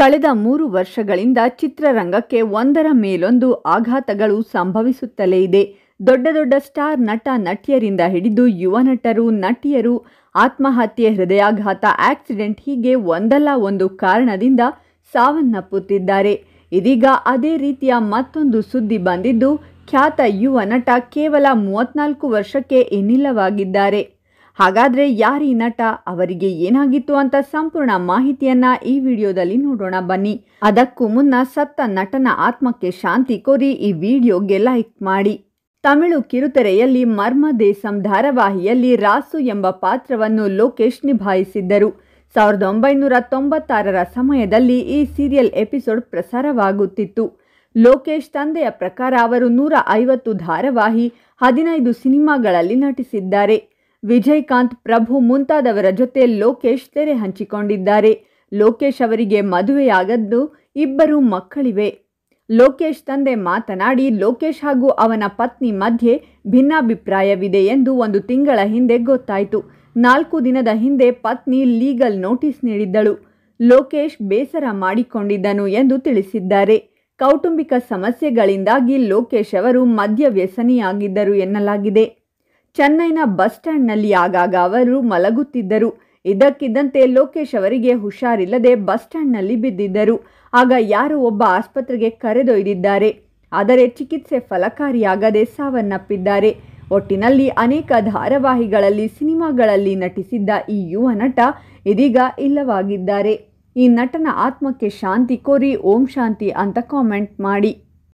ಕಳೆದ ಮೂರು ವರ್ಷಗಳಿಂದ ಚಿತ್ರರಂಗಕ್ಕೆ ಒಂದರ ಮೇಲೊಂದು ಆಘಾತಗಳು ಸಂಭವಿಸುತ್ತಲೇ ಇದೆ ದೊಡ್ಡ ದೊಡ್ಡ ಸ್ಟಾರ್ ನಟ ನಟಿಯರಿಂದ ಹಿಡಿದು ಯುವ ನಟರು ನಟಿಯರು ಆತ್ಮಹತ್ಯೆ ಹೃದಯಾಘಾತ ಆಕ್ಸಿಡೆಂಟ್ ಹೀಗೆ ಒಂದಲ್ಲ ಒಂದು ಕಾರಣದಿಂದ ಸಾವನ್ನಪ್ಪುತ್ತಿದ್ದಾರೆ ಇದೀಗ ಅದೇ ರೀತಿಯ ಮತ್ತೊಂದು ಸುದ್ದಿ ಬಂದಿದ್ದು ಖ್ಯಾತ ಯುವ ನಟ ಕೇವಲ ಮೂವತ್ನಾಲ್ಕು ವರ್ಷಕ್ಕೆ ಇನ್ನಿಲ್ಲವಾಗಿದ್ದಾರೆ ಹಾಗಾದರೆ ಯಾರಿ ನಟ ಅವರಿಗೆ ಏನಾಗಿತ್ತು ಅಂತ ಸಂಪೂರ್ಣ ಮಾಹಿತಿಯನ್ನ ಈ ವಿಡಿಯೋದಲ್ಲಿ ನೋಡೋಣ ಬನ್ನಿ ಅದಕ್ಕೂ ಮುನ್ನ ಸತ್ತ ನಟನ ಆತ್ಮಕ್ಕೆ ಶಾಂತಿ ಕೋರಿ ಈ ವಿಡಿಯೋಗೆ ಲೈಕ್ ಮಾಡಿ ತಮಿಳು ಕಿರುತೆರೆಯಲ್ಲಿ ಮರ್ಮದೇಸಂ ಧಾರಾವಾಹಿಯಲ್ಲಿ ರಾಸು ಎಂಬ ಪಾತ್ರವನ್ನು ಲೋಕೇಶ್ ನಿಭಾಯಿಸಿದ್ದರು ಸಾವಿರದ ಒಂಬೈನೂರ ತೊಂಬತ್ತಾರರ ಸಮಯದಲ್ಲಿ ಈ ಸೀರಿಯಲ್ ಎಪಿಸೋಡ್ ಪ್ರಸಾರವಾಗುತ್ತಿತ್ತು ಲೋಕೇಶ್ ತಂದೆಯ ಪ್ರಕಾರ ಅವರು ನೂರ ಐವತ್ತು ಧಾರಾವಾಹಿ ಹದಿನೈದು ಸಿನಿಮಾಗಳಲ್ಲಿ ನಟಿಸಿದ್ದಾರೆ ವಿಜಯಕಾಂತ್ ಪ್ರಭು ಮುಂತಾದವರ ಜೊತೆ ಲೋಕೇಶ್ ತೆರೆ ಹಂಚಿಕೊಂಡಿದ್ದಾರೆ ಲೋಕೇಶ್ ಅವರಿಗೆ ಮದುವೆಯಾಗದ್ದು ಇಬ್ಬರು ಮಕ್ಕಳಿವೆ ಲೋಕೇಶ್ ತಂದೆ ಮಾತನಾಡಿ ಲೋಕೇಶ್ ಹಾಗೂ ಅವನ ಪತ್ನಿ ಮಧ್ಯೆ ಭಿನ್ನಾಭಿಪ್ರಾಯವಿದೆ ಎಂದು ಒಂದು ತಿಂಗಳ ಹಿಂದೆ ಗೊತ್ತಾಯಿತು ನಾಲ್ಕು ದಿನದ ಹಿಂದೆ ಪತ್ನಿ ಲೀಗಲ್ ನೋಟಿಸ್ ನೀಡಿದ್ದಳು ಲೋಕೇಶ್ ಬೇಸರ ಮಾಡಿಕೊಂಡಿದ್ದನು ಎಂದು ತಿಳಿಸಿದ್ದಾರೆ ಕೌಟುಂಬಿಕ ಸಮಸ್ಯೆಗಳಿಂದಾಗಿ ಲೋಕೇಶ್ ಅವರು ಮದ್ಯ ವ್ಯಸನಿಯಾಗಿದ್ದರು ಎನ್ನಲಾಗಿದೆ ಚೆನ್ನೈನ ಬಸ್ ಸ್ಟ್ಯಾಂಡ್ನಲ್ಲಿ ಆಗಾಗ ಅವರು ಮಲಗುತ್ತಿದ್ದರು ಇದಕ್ಕಿದ್ದಂತೆ ಲೋಕೇಶ್ ಅವರಿಗೆ ಹುಷಾರಿಲ್ಲದೆ ಬಸ್ ಸ್ಟ್ಯಾಂಡ್ನಲ್ಲಿ ಬಿದ್ದಿದ್ದರು ಆಗ ಯಾರೋ ಒಬ್ಬ ಆಸ್ಪತ್ರೆಗೆ ಕರೆದೊಯ್ದಿದ್ದಾರೆ ಆದರೆ ಚಿಕಿತ್ಸೆ ಫಲಕಾರಿಯಾಗದೆ ಸಾವನ್ನಪ್ಪಿದ್ದಾರೆ ಒಟ್ಟಿನಲ್ಲಿ ಅನೇಕ ಧಾರಾವಾಹಿಗಳಲ್ಲಿ ಸಿನಿಮಾಗಳಲ್ಲಿ ನಟಿಸಿದ್ದ ಈ ಯುವ ನಟ ಇದೀಗ ಇಲ್ಲವಾಗಿದ್ದಾರೆ ಈ ನಟನ ಆತ್ಮಕ್ಕೆ ಶಾಂತಿ ಕೋರಿ ಓಂ ಶಾಂತಿ ಅಂತ ಕಾಮೆಂಟ್ ಮಾಡಿ